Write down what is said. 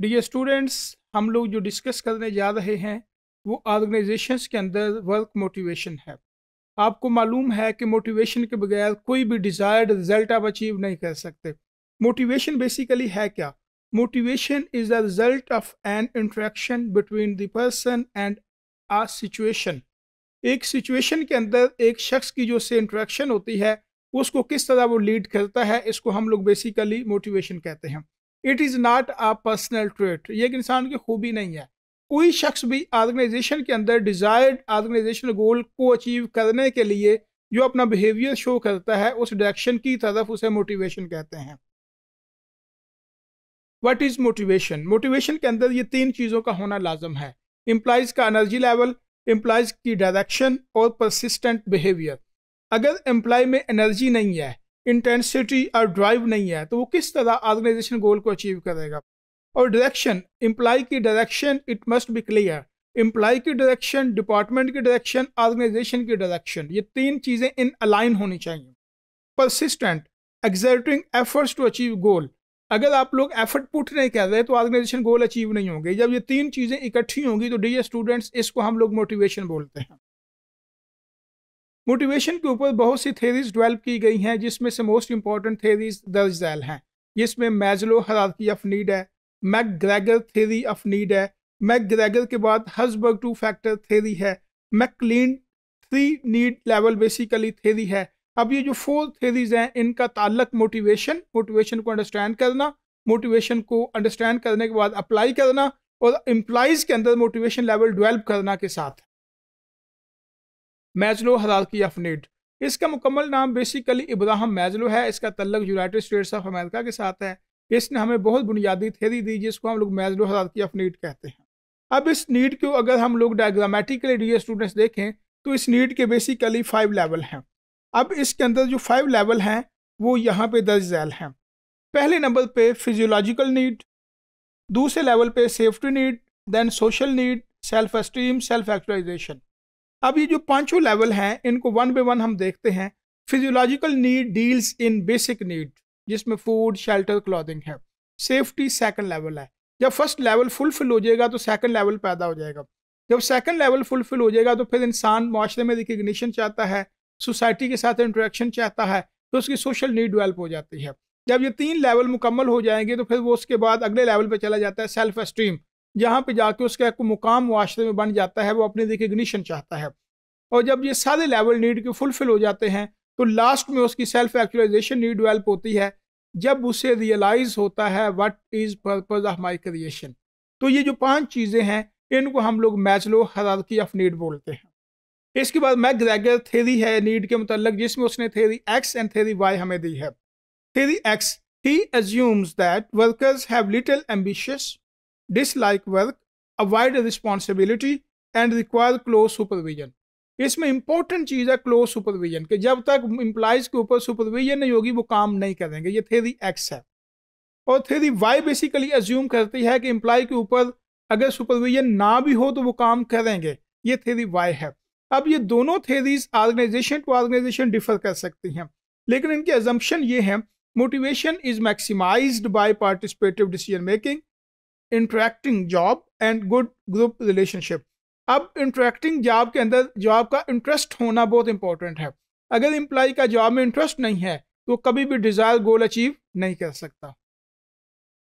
dear students हम लोग जो डिस्कस करने जा रहे हैं वो ऑर्गेनाइजेशंस के अंदर वर्क मोटिवेशन है आपको मालूम है कि मोटिवेशन के बगैर कोई भी डिज़ायर्ड रिजल्ट आप अचीव नहीं कर सकते मोटिवेशन बेसिकली है क्या motivation is the result of an interaction between the person and a situation एक सिचुएशन के अंदर एक शख्स की जो से इंट्रैक्शन होती है उसको किस तरह वो लीड करता है इसको हम लोग बेसिकली मोटिवेशन कहते हैं it is not a personal trait ये एक इंसान की खूबी नहीं है कोई शख्स भी आर्गेनाइजेशन के अंदर डिज़ायर्ड ऑर्गेनाइजेशन गोल को अचीव करने के लिए जो अपना बिहेवियर शो करता है उस डायरेक्शन की तरफ उसे मोटिवेशन कहते हैं वट इज़ मोटिवेशन मोटिवेशन के अंदर ये तीन चीज़ों का होना लाजम है एम्प्लाइज़ का एनर्जी लेवल एम्प्लाइज़ की डायरेक्शन और परसिस्टेंट बिहेवियर अगर एम्प्लॉय में एनर्जी नहीं है इंटेंसिटी और ड्राइव नहीं है तो वो किस तरह ऑर्गेनाइजेशन गोल को अचीव करेगा और डायरेक्शन इम्प्लाई की direction it must be clear employee की डायरेक्शन डिपार्टमेंट की डायरेक्शन ऑर्गेनाइजेशन की डायरेक्शन ये तीन चीज़ें इन अलाइन होनी चाहिए persistent exerting efforts to achieve goal अगर आप लोग एफर्ट पुट नहीं कर रहे तो ऑर्गेनाइजेशन गोल अचीव नहीं होंगे जब ये तीन चीज़ें इकट्ठी होंगी तो डी स्टूडेंट्स इसको हम लोग मोटिवेशन बोलते हैं मोटिवेशन के ऊपर बहुत सी थेरीज डेवलप की गई हैं जिसमें से मोस्ट इंपॉर्टेंट थेरीज दर्ज जैल हैं जिसमें मैजलो हरारकी ऑफ नीड है McGregor theory of need है मैक ग्रैगर के बाद हर्जबर्ग टू फैक्टर थेरी है McClelland three need level basically theory है अब ये जो फोर थेरीज हैं इनका ताल्लक मोटिवेशन मोटिवेशन को अंडरस्टैंड करना मोटिवेशन को अंडरस्टैंड करने के बाद अप्लाई करना और एम्प्लाइज के अंदर मोटिवेशन लेवल डेवलप करना के साथ मैजलो हदालकीफ नीड इसका मुकम्मल नाम बेसिकली इब्राहम मैजलो है इसका तल्लक यूनाइटेड स्टेट्स ऑफ अमेरिका के साथ है इसने हमें बहुत बुनियादी थेरी दी जिसको हम लोग मैजलो हदालकीफ नीड कहते हैं अब इस नीड को अगर हम लोग डायग्रामेटिकली डी स्टूडेंट्स देखें तो इस नीड के बेसिकली फाइव लेवल हैं अब इसके अंदर जो फाइव लेवल हैं वो यहाँ पे दर्ज झैल हैं पहले नंबर पे फिजियोलॉजिकल नीड दूसरे लेवल पे safety need then social need self esteem self actualisation अब ये जो पांचों लेवल हैं इनको वन बाई वन हम देखते हैं physiological need deals in basic need जिसमें फूड शेल्टर क्लॉथिंग है सेफ्टी सेकंड लेवल है जब फर्स्ट लेवल फुलफिल हो जाएगा तो सेकंड लेवल पैदा हो जाएगा जब सेकंड लेवल फुलफिल हो जाएगा तो फिर इंसान माशरे में रिकग्निशन चाहता है सोसाइटी के साथ इंट्रैक्शन चाहता है तो उसकी सोशल नीड डिवेल्प हो जाती है जब ये तीन लेवल मुकम्मल हो जाएंगे तो फिर वो उसके बाद अगले लेवल पर चला जाता है सेल्फ एस्टीम जहाँ पे जाके उसका एक मुकाम माशरे में बन जाता है वो अपने रिकग्निशन चाहता है और जब ये सारे लेवल नीड के फुलफिल हो जाते हैं तो लास्ट में उसकी सेल्फ एक्चुअलाइजेशन नीड डिवेल्प होती है जब उसे रियलाइज होता है what is purpose of my creation तो ये जो पांच चीज़ें हैं इनको हम लोग मैचलो हरारकी ऑफ नीड बोलते हैं इसके बाद मैं ग्रेगर थेरी है नीड के मतलब जिसमें उसने theory X and theory Y हमें दी है थेरी एक्स ही assumes that workers have little ambitious dislike work, avoid responsibility and require close supervision इसमें इंपॉर्टेंट चीज़ है क्लोज सुपरविजन कि जब तक इम्प्लाइज के ऊपर सुपरविजन नहीं होगी वो काम नहीं करेंगे ये थेरी एक्स है और थेरी वाई बेसिकली एज्यूम करती है कि इम्प्लाई के ऊपर अगर सुपरविजन ना भी हो तो वो काम करेंगे ये थेरी वाई है अब ये दोनों theories organisation to organisation differ कर सकती हैं लेकिन इनके एजम्पन ये हैं motivation is maximised by participative decision making interacting job and good group relationship अब इंटरेक्टिंग जॉब के अंदर जॉब का इंटरेस्ट होना बहुत इंपॉर्टेंट है अगर इम्प्लाई का जॉब में इंटरेस्ट नहीं है तो कभी भी डिज़ायर गोल अचीव नहीं कर सकता